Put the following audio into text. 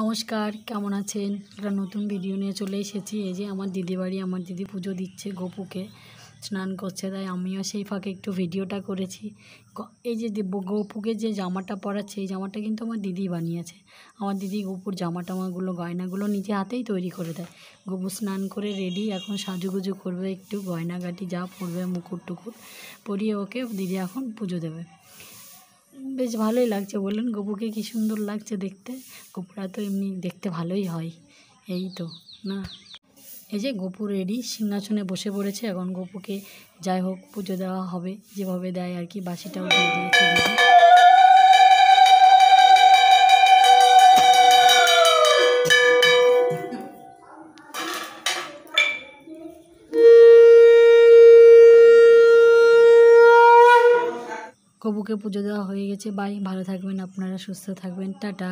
নমস্কার কেমন আছেন একটা নতুন ভিডিও নিয়ে চলে এসেছি এই যে আমার দিদি বাড়ি আমার দিদি পুজো দিচ্ছে গোপুকে স্নান করছে তাই আমিও সেই ফাঁকে একটু ভিডিওটা করেছি এই যে গোপুকে যে জামাটা পরাচ্ছে এই জামাটা কিন্তু আমার দিদি বানিয়েছে আমার দিদি গোপুর জামা টামাগুলো গয়নাগুলো নিজে হাতেই তৈরি করে দেয় গোপু স্নান করে রেডি এখন সাজুগুজু করবে একটু গয়নাগাটি যা পরবে মুকুর টুকুর পরিয়ে ওকে দিদি এখন পুজো দেবে বেশ ভালোই লাগছে বললেন গপুকে কি সুন্দর লাগছে দেখতে গপুরা তো এমনি দেখতে ভালোই হয় এই তো না এই যে গপু রেডি সিংহাসনে বসে পড়েছে এখন গপুকে যাই হোক পুজো দেওয়া হবে যেভাবে দেয় আর কি বাসিটাও দিয়ে দিয়েছে কবুকে পুজো দেওয়া হয়ে গেছে বাই ভালো থাকবেন আপনারা সুস্থ থাকবেন টাটা